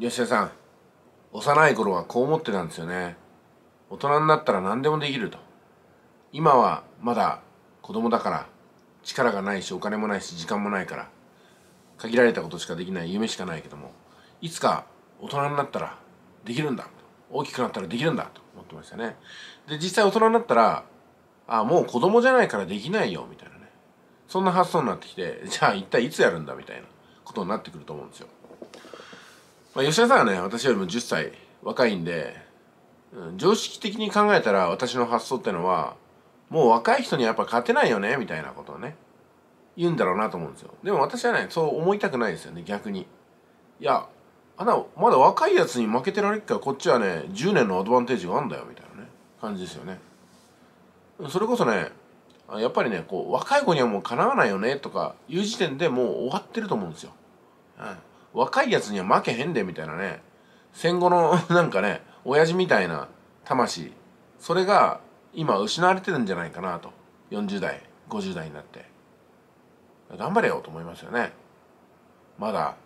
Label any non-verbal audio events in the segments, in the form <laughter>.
吉田さん幼い頃はこう思ってたんですよね大人になったら何でもできると今はまだ子供だから力がないしお金もないし時間もないから限られたことしかできない夢しかないけどもいつか大人になったらできるんだ大きくなったらできるんだと思ってましたねで実際大人になったらああもう子供じゃないからできないよみたいなねそんな発想になってきてじゃあ一体いつやるんだみたいなことになってくると思うんですよまあ、吉田さんはね私よりも10歳若いんで、うん、常識的に考えたら私の発想ってのはもう若い人にやっぱ勝てないよねみたいなことをね言うんだろうなと思うんですよでも私はねそう思いたくないですよね逆にいやあなまだ若いやつに負けてられっからこっちはね10年のアドバンテージがあるんだよみたいなね感じですよねそれこそねやっぱりねこう若い子にはもうかなわないよねとかいう時点でもう終わってると思うんですよ、うん若いやつには負けへんでみたいなね戦後の <laughs> なんかね親父みたいな魂それが今失われてるんじゃないかなと40代50代になって頑張れよと思いますよねまだ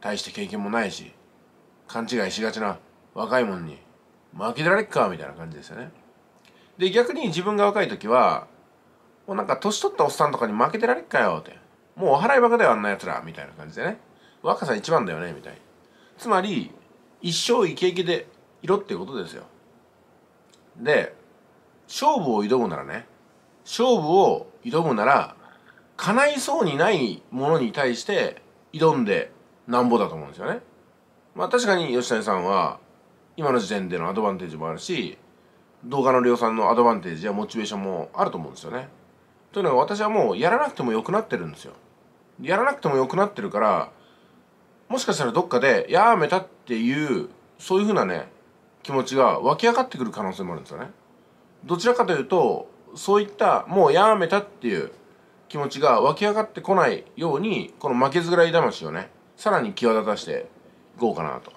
大して経験もないし勘違いしがちな若いもんに負けられっかみたいな感じですよねで逆に自分が若い時はもうなんか年取ったおっさんとかに負けてられっかよってもうお払いバカだよあんなやつらみたいな感じでね若さ一番だよねみたいつまり一生イケイケでいろってことですよで勝負を挑むならね勝負を挑むなら叶いそうにないものに対して挑んでなんぼだと思うんですよねまあ確かに吉谷さんは今の時点でのアドバンテージもあるし動画の量産のアドバンテージやモチベーションもあると思うんですよねというのは私はもうやらなくてもよくなってるんですよやらなくてもよくなってるからもしかしたらどっかでやめたっていうそういうふうなね気持ちが湧き上がってくる可能性もあるんですよね。どちらかというとそういったもうやめたっていう気持ちが湧き上がってこないようにこの負けず嫌い魂をねさらに際立たしていこうかなと。い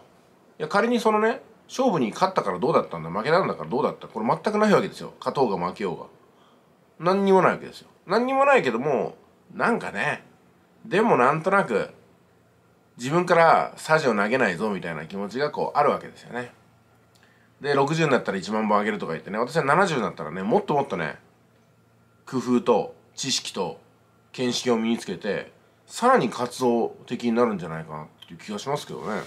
や仮にそのね勝負に勝ったからどうだったんだ負けたんだからどうだったこれ全くないわけですよ勝とうが負けようが何にもないわけですよ何にもないけどもなんかねでもなんとなく自分からサジを投げないぞみたいな気持ちがこうあるわけですよねで60になったら1万本あげるとか言ってね私は70になったらねもっともっとね工夫と知識と見識を身につけてさらに活動的になるんじゃないかなっていう気がしますけどね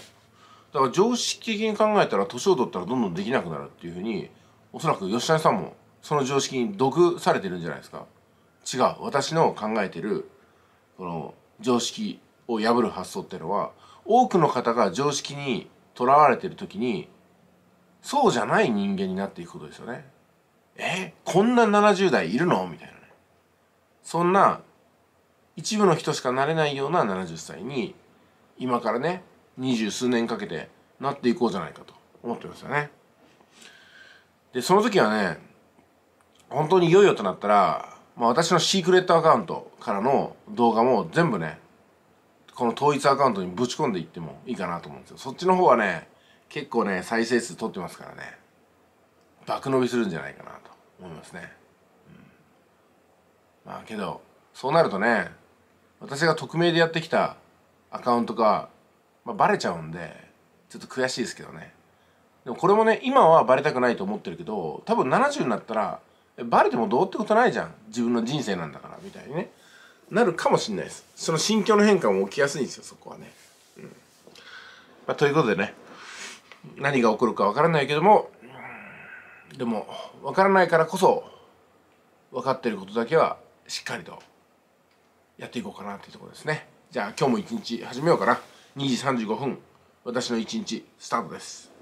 だから常識的に考えたら年を取ったらどんどんできなくなるっていうふうにおそらく吉谷さんもその常識に毒されてるんじゃないですか違う私の考えてるこの常識を破る発想っていうのは多くの方が常識にとらわれてる時にそうじゃない人間になっていくことですよね。えこんな70代いるのみたいなね。そんな一部の人しかなれないような70歳に今からね二十数年かけてなっていこうじゃないかと思ってますよね。でその時はね本当にいよいよとなったら、まあ、私のシークレットアカウントからの動画も全部ねこの統一アカウントにぶち込んでいってもいいかなと思うんですよそっちの方はね結構ね再生数取ってますからね爆伸びするんじゃないかなと思いますね、うん、まあけどそうなるとね私が匿名でやってきたアカウントが、まあ、バレちゃうんでちょっと悔しいですけどねでもこれもね今はバレたくないと思ってるけど多分70になったらバレてもどうってことないじゃん自分の人生なんだからみたいにねなるかもしれないです。その心境の変化も起きやすいんですよ、そこはね。うん。まあ、ということでね、何が起こるかわからないけども、でも、わからないからこそ、分かっていることだけはしっかりとやっていこうかなっていうところですね。じゃあ今日も一日始めようかな。2時35分、私の一日スタートです。